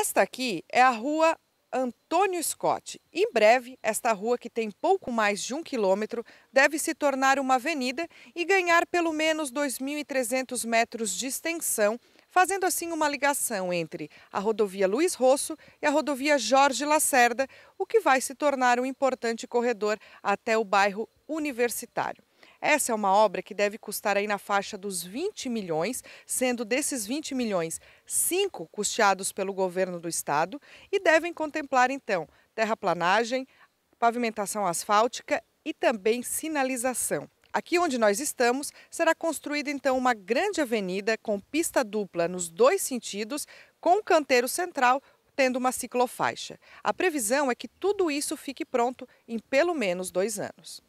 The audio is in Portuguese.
Esta aqui é a rua Antônio Scott. Em breve, esta rua, que tem pouco mais de um quilômetro, deve se tornar uma avenida e ganhar pelo menos 2.300 metros de extensão, fazendo assim uma ligação entre a rodovia Luiz Rosso e a rodovia Jorge Lacerda, o que vai se tornar um importante corredor até o bairro universitário. Essa é uma obra que deve custar aí na faixa dos 20 milhões, sendo desses 20 milhões, 5 custeados pelo governo do estado e devem contemplar então terraplanagem, pavimentação asfáltica e também sinalização. Aqui onde nós estamos, será construída então uma grande avenida com pista dupla nos dois sentidos, com um canteiro central tendo uma ciclofaixa. A previsão é que tudo isso fique pronto em pelo menos dois anos.